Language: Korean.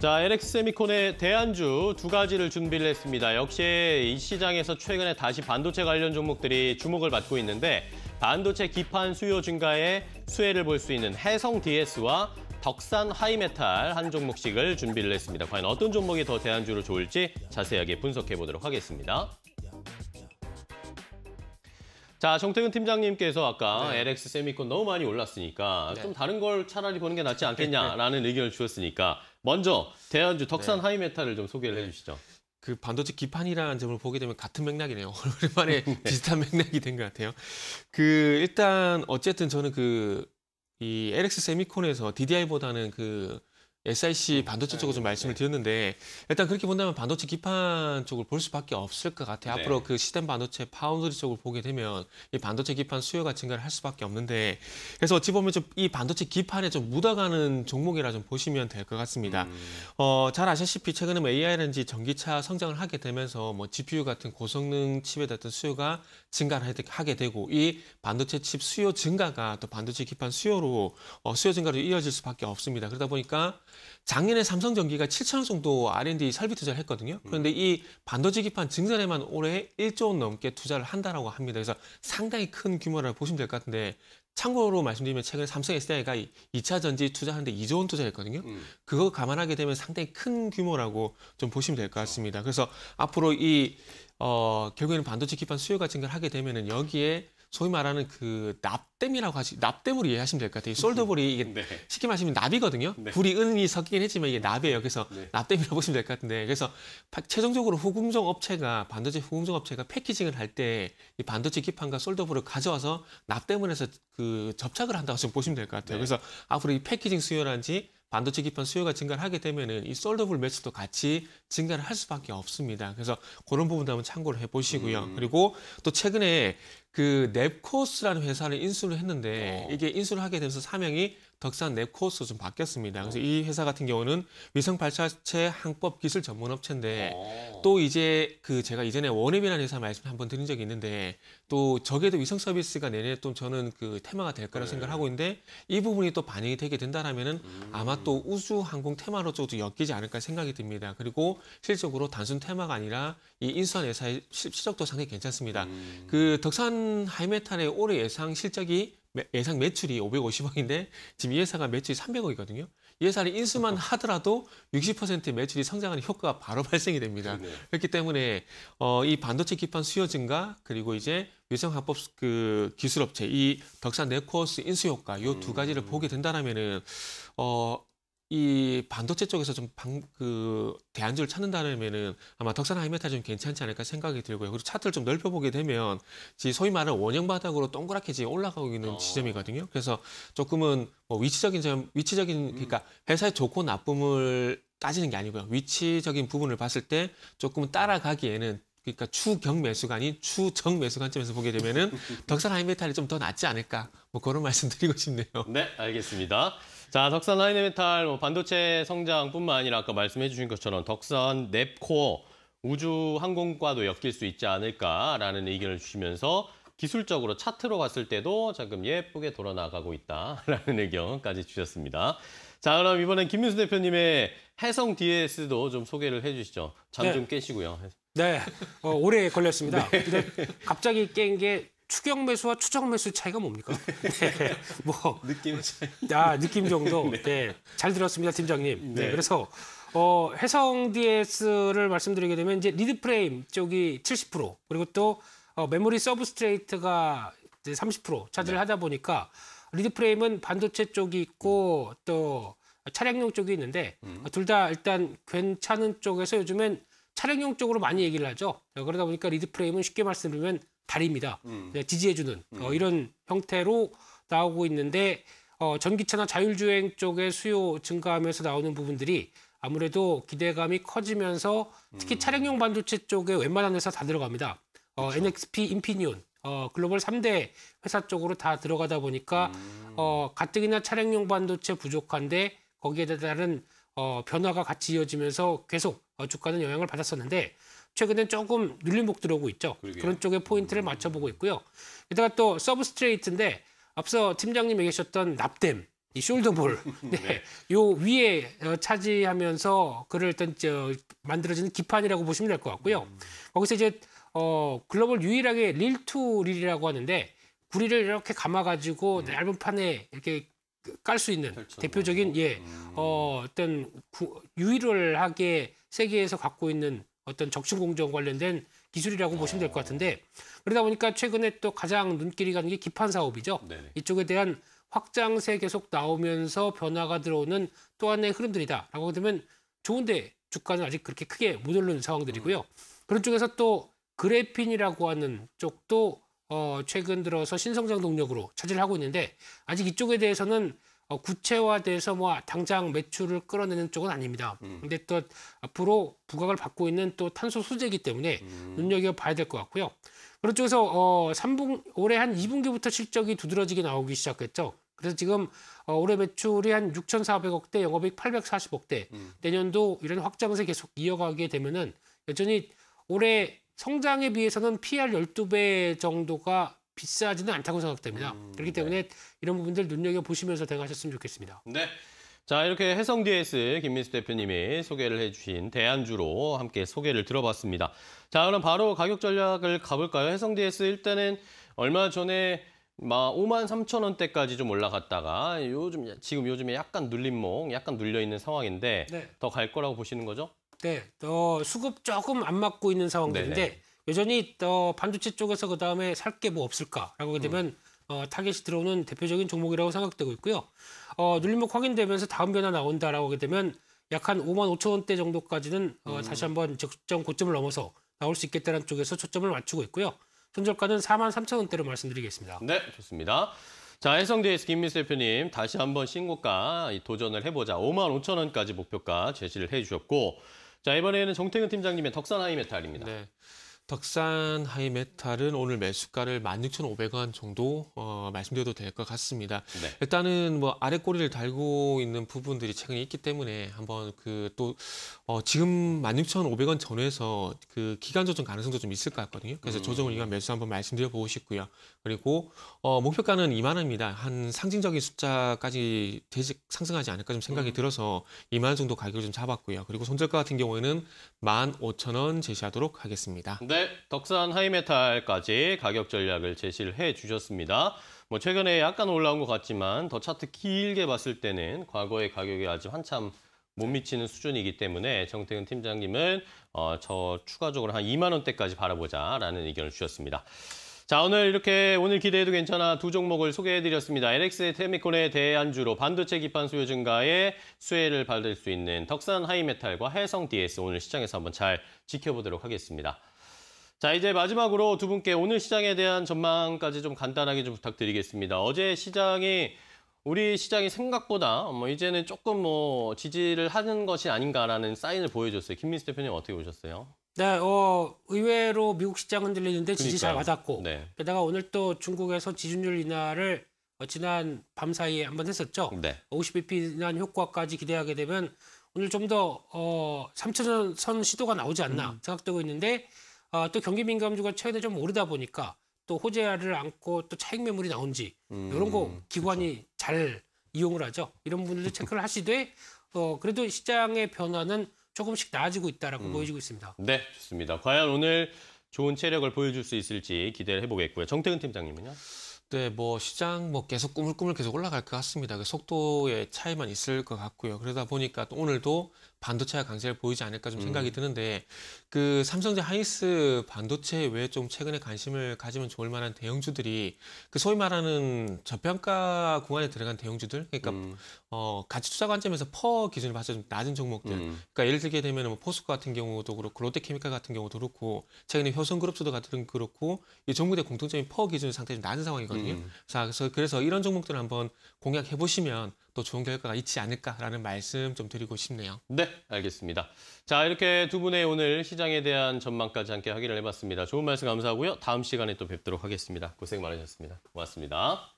자, LX 세미콘의 대안주 두 가지를 준비를 했습니다. 역시 이 시장에서 최근에 다시 반도체 관련 종목들이 주목을 받고 있는데 반도체 기판 수요 증가에 수혜를 볼 수 있는 해성 DS와 덕산 하이메탈 한 종목씩을 준비를 했습니다. 과연 어떤 종목이 더 대안주로 좋을지 자세하게 분석해 보도록 하겠습니다. 자, 정태근 팀장님께서 아까 네. LX 세미콘 너무 많이 올랐으니까 네. 좀 다른 걸 차라리 보는 게 낫지 않겠냐라는 의견을 주셨으니까 먼저 대한주 덕산 네. 하이메탈을 좀 소개를 네. 해주시죠. 그 반도체 기판이라는 점을 보게 되면 같은 맥락이네요. 오랜만에 네. 비슷한 맥락이 된 것 같아요. 그 일단 어쨌든 저는 그이 LX 세미콘에서 DDI보다는 그 SIC 음. 반도체 네, 쪽으로 좀 네, 말씀을 네. 드렸는데 일단 그렇게 본다면 반도체 기판 쪽을 볼 수밖에 없을 것 같아요. 네. 앞으로 그 시스템 반도체 파운드리 쪽을 보게 되면 이 반도체 기판 수요가 증가를 할 수밖에 없는데 그래서 어찌 보면 좀 이 반도체 기판에 좀 묻어가는 종목이라 좀 보시면 될 것 같습니다. 음. 어, 잘 아시다시피 최근에 뭐 AI라든지 전기차 성장을 하게 되면서 뭐 GPU 같은 고성능 칩에 대한 수요가 증가를 하게 되고 이 반도체 칩 수요 증가가 또 반도체 기판 수요로 어, 수요 증가로 이어질 수밖에 없습니다. 그러다 보니까 작년에 삼성전기가 7천 억 정도 R&D 설비 투자를 했거든요. 음. 그런데 이 반도체 기판 증산에만 올해 1조 원 넘게 투자를 한다라고 합니다. 그래서 상당히 큰 규모라고 보시면 될 것 같은데 참고로 말씀드리면 최근에 삼성 SDI가 2차 전지 투자하는데 2조 원 투자했거든요. 음. 그거 감안하게 되면 상당히 큰 규모라고 좀 보시면 될것 그렇죠. 같습니다. 그래서 앞으로 이 어, 결국에는 반도체 기판 수요가 증가하게 되면은 여기에 소위 말하는 그 납땜이라고 하시 납땜으로 이해하시면 될 것 같아요. 솔더볼이 이게 네. 쉽게 말하면 납이거든요. 네. 불이 은이 섞이긴 했지만 이게 납이에요. 그래서 네. 납땜이라고 보시면 될 것 같은데 그래서 최종적으로 후금정 업체가 반도체 후금정 업체가 패키징을 할 때 이 반도체 기판과 솔더볼을 가져와서 납땜을 해서 그 접착을 한다고 지금 보시면 될 것 같아요. 네. 그래서 앞으로 이 패키징 수요라든지 반도체 기판 수요가 증가를 하게 되면은 이 솔더블 매출도 같이 증가를 할 수밖에 없습니다. 그래서 그런 부분도 한번 참고를 해보시고요. 음. 그리고 또 최근에 그 넵코스라는 회사를 인수를 했는데 어. 이게 인수를 하게 되면서 사명이 덕산 넵코스 좀 바뀌었습니다. 그래서 어. 이 회사 같은 경우는 위성 발사체 항법 기술 전문 업체인데 오. 어. 또 이제 그 제가 이전에 원앱이라는 회사 말씀 한번 드린 적이 있는데 또 저게도 위성 서비스가 내년에또 저는 그 테마가 될 거라 네. 생각을 하고 있는데 이 부분이 또 반영이 되게 된다라면은 음. 아마 또 우주 항공 테마로 쪽도 엮이지 않을까 생각이 듭니다. 그리고 실적으로 단순 테마가 아니라 이 인수한 회사의 실적도 상당히 괜찮습니다. 음. 그 덕산 하이메탈의 올해 예상 실적이 예상 매출이 550억인데 지금 이 회사가 매출이 300억이거든요. 이 회사를 인수만 하더라도 60%의 매출이 성장하는 효과가 바로 발생이 됩니다. 네. 그렇기 때문에 어, 이 반도체 기판 수요 증가 그리고 이제 위성 합법 그 기술업체 이 덕산 네코어스 인수 효과 이두 음. 가지를 보게 된다라면은 어, 이 반도체 쪽에서 좀 방그 대안주를 찾는다면은 아마 덕산하이메탈좀 괜찮지 않을까 생각이 들고요. 그리고 차트를 좀 넓혀보게 되면 지 소위 말하는 원형 바닥으로 동그랗게 지 올라가고 있는 어. 지점이거든요. 그래서 조금은 뭐 위치적인 점, 위치적인 음. 그러니까 회사의 좋고 나쁨을 따지는 게 아니고요. 위치적인 부분을 봤을 때 조금 따라가기에는 그러니까 추경 매수관이 추정 매수 관점에서 보게 되면은 덕산 하이메탈이 좀 더 낫지 않을까 뭐 그런 말씀드리고 싶네요. 네, 알겠습니다. 자, 덕산 하이메탈 뭐 반도체 성장뿐만 아니라 아까 말씀해주신 것처럼 덕산 넵코 우주항공과도 엮일 수 있지 않을까라는 의견을 주시면서 기술적으로 차트로 봤을 때도 조금 예쁘게 돌아나가고 있다라는 의견까지 주셨습니다. 자, 그럼 이번엔 김민수 대표님의 해성 DS도 좀 소개를 해주시죠. 잠좀 네. 깨시고요. 네, 어, 오래 걸렸습니다. 네. 근데 갑자기 깬 게 추경 매수와 추정 매수 차이가 뭡니까? 네, 뭐 느낌 차이. 아, 느낌 정도. 네. 네, 잘 들었습니다, 팀장님. 네, 네. 그래서 어, 해성 DS를 말씀드리게 되면 이제 리드 프레임 쪽이 70% 그리고 또 어, 메모리 서브스트레이트가 이제 30% 차지를 네. 하다 보니까 리드 프레임은 반도체 쪽이 있고 또 차량용 쪽이 있는데 음. 어, 둘다 일단 괜찮은 쪽에서 요즘엔 차량용 쪽으로 많이 얘기를 하죠. 어, 그러다 보니까 리드 프레임은 쉽게 말씀드리면 다리입니다. 음. 네, 지지해주는 어, 음. 어, 이런 형태로 나오고 있는데 어, 전기차나 자율주행 쪽의 수요 증가하면서 나오는 부분들이 아무래도 기대감이 커지면서 특히 음. 차량용 반도체 쪽에 웬만한 회사 다 들어갑니다. 어, NXP 인피니온 어, 글로벌 3대 회사 쪽으로 다 들어가다 보니까 음. 어, 가뜩이나 차량용 반도체 부족한데 거기에 따른 어, 변화가 같이 이어지면서 계속 어, 주가는 영향을 받았었는데 최근엔 조금 눌림목 들어오고 있죠. 그러게요. 그런 쪽에 포인트를 음. 맞춰보고 있고요. 게다가 또 서브스트레이트인데 앞서 팀장님이 계셨던 납땜, 이 숄더볼, 네. 네. 요 위에 어, 차지하면서 그를 일단 저 만들어지는 기판이라고 보시면 될 것 같고요. 음. 거기서 이제 어, 글로벌 유일하게 릴투릴이라고 하는데 구리를 이렇게 감아가지고 음. 얇은 판에 이렇게 깔 수 있는 펼쳐놓 대표적인 예 음. 어, 어떤 구, 유일하게 세계에서 갖고 있는 어떤 적신 공정 관련된 기술이라고 보시면 될것 어. 같은데 그러다 보니까 최근에 또 가장 눈길이 가는 게 기판 사업이죠. 네네. 이쪽에 대한 확장세 계속 나오면서 변화가 들어오는 또 하나의 흐름들이다라고 되면 좋은데 주가는 아직 그렇게 크게 못 오르는 상황들이고요. 음. 그런 쪽에서 또 그래핀이라고 하는 쪽도 어, 최근 들어서 신성장 동력으로 차지를 하고 있는데 아직 이쪽에 대해서는 어, 구체화돼서 뭐 당장 매출을 끌어내는 쪽은 아닙니다. 음. 근데 또 앞으로 부각을 받고 있는 또 탄소 소재이기 때문에 음. 눈여겨 봐야 될 것 같고요. 그런 쪽에서 어, 3분 올해 한 2분기부터 실적이 두드러지게 나오기 시작했죠. 그래서 지금 어, 올해 매출이 한 6,400억 대, 영업이익 840억 대. 음. 내년도 이런 확장세 계속 이어가게 되면은 여전히 올해 성장에 비해서는 PR 12배 정도가 비싸지는 않다고 생각됩니다. 음, 그렇기 때문에 네. 이런 부분들 눈여겨보시면서 대응하셨으면 좋겠습니다. 네. 자, 이렇게 해성 DS 김민수 대표님이 소개를 해주신 대안주로 함께 소개를 들어봤습니다. 자, 그럼 바로 가격 전략을 가볼까요? 해성 DS 일단은 얼마 전에 막 5만 3천 원대까지 좀 올라갔다가 요즘 지금 요즘에 약간 눌림목, 약간 눌려 있는 상황인데 네. 더갈 거라고 보시는 거죠? 네, 어, 수급 조금 안 맞고 있는 상황들인데 네 여전히 어, 반도체 쪽에서 그 다음에 살 게 뭐 없을까라고 하게 되면 음. 어, 타겟이 들어오는 대표적인 종목이라고 생각되고 있고요. 어, 눌림목 확인되면서 다음 변화 나온다라고 하게 되면 약한 5만 5천 원대 정도까지는 어, 음. 다시 한번 적정 고점을 넘어서 나올 수 있겠다는 쪽에서 초점을 맞추고 있고요. 손절가는 4만 3천 원대로 말씀드리겠습니다. 네, 좋습니다. 자, 해성 d 스 김민수 대표님 다시 한번 신고가 도전을 해보자. 5만 5천 원까지 목표가 제시를 해주셨고 자 이번에는 정태근 팀장님의 덕산 하이메탈입니다. 네. 덕산 하이메탈은 오늘 매수가를 16,500원 정도 어, 말씀드려도 될 것 같습니다. 네. 일단은 뭐 아래 꼬리를 달고 있는 부분들이 최근에 있기 때문에 한번 그또 어, 지금 16,500원 전후에서 그 기간 조정 가능성도 좀 있을 것 같거든요. 그래서 음. 조정을 위한 매수 한번 말씀드려 보고 싶고요. 그리고 어, 목표가는 2만 원입니다. 한 상징적인 숫자까지 되지, 상승하지 않을까 좀 생각이 음. 들어서 2만 원 정도 가격을 좀 잡았고요. 그리고 손절가 같은 경우에는 15,000원 제시하도록 하겠습니다. 네. 네, 덕산 하이메탈까지 가격 전략을 제시를 해주셨습니다. 뭐 최근에 약간 올라온 것 같지만 더 차트 길게 봤을 때는 과거의 가격이 아직 한참 못 미치는 수준이기 때문에 정태근 팀장님은 어, 저 추가적으로 한 2만 원대까지 바라보자라는 의견을 주셨습니다. 자 오늘 이렇게 오늘 기대해도 괜찮아 두 종목을 소개해드렸습니다. LX 의 테미콘의 대안주로 반도체 기판 수요 증가에 수혜를 받을 수 있는 덕산 하이메탈과 해성 DS 오늘 시장에서 한번 잘 지켜보도록 하겠습니다. 자, 이제 마지막으로 두 분께 오늘 시장에 대한 전망까지 좀 간단하게 좀 부탁드리겠습니다. 어제 시장이 우리 시장이 생각보다 뭐 이제는 조금 뭐 지지를 하는 것이 아닌가라는 사인을 보여줬어요. 김민수 대표님 어떻게 보셨어요? 네, 어, 의외로 미국 시장 은들리는데 지지 잘 받았고 네. 게다가 오늘 또 중국에서 지준율 인하를 어, 지난 밤 사이에 한 번 했었죠. 네. 50bp 인한 효과까지 기대하게 되면 오늘 좀 더 어, 3천선 시도가 나오지 않나 음. 생각되고 있는데 아, 또 경기 민감주가 최근에 좀 오르다 보니까 또 호재를 안고 또 차익 매물이 나온지 음, 이런 거 음, 기관이 그쵸. 잘 이용을 하죠. 이런 분들도 체크를 하시되 어, 그래도 시장의 변화는 조금씩 나아지고 있다라고 음. 보여지고 있습니다. 네, 좋습니다. 과연 오늘 좋은 체력을 보여줄 수 있을지 기대를 해보겠고요. 정태근 팀장님은요? 네, 뭐 시장 뭐 계속 꾸물꾸물 계속 올라갈 것 같습니다. 그 속도의 차이만 있을 것 같고요. 그러다 보니까 또 오늘도 반도체가 강세를 보이지 않을까 좀 생각이 음. 드는데 그 삼성전 하이스 반도체 외에 좀 최근에 관심을 가지면 좋을 만한 대형주들이 그 소위 말하는 저평가 공간에 들어간 대형주들 그러니까 음. 어 가치 투자 관점에서 퍼 기준을 봐서 좀 낮은 종목들 음. 그러니까 예를 들게 되면 뭐 포스코 같은 경우도 그렇고 롯데케미칼 같은 경우도 그렇고 최근에 효성그룹주도 같은 그렇고 이 종목의 공통점이 퍼 기준 상태 좀 낮은 상황이거든요. 음. 자 그래서 그래서 이런 종목들 을 한번 공략해 보시면 또 좋은 결과가 있지 않을까라는 말씀 좀 드리고 싶네요. 네. 알겠습니다. 자, 이렇게 두 분의 오늘 시장에 대한 전망까지 함께 확인을 해봤습니다. 좋은 말씀 감사하고요. 다음 시간에 또 뵙도록 하겠습니다. 고생 많으셨습니다. 고맙습니다.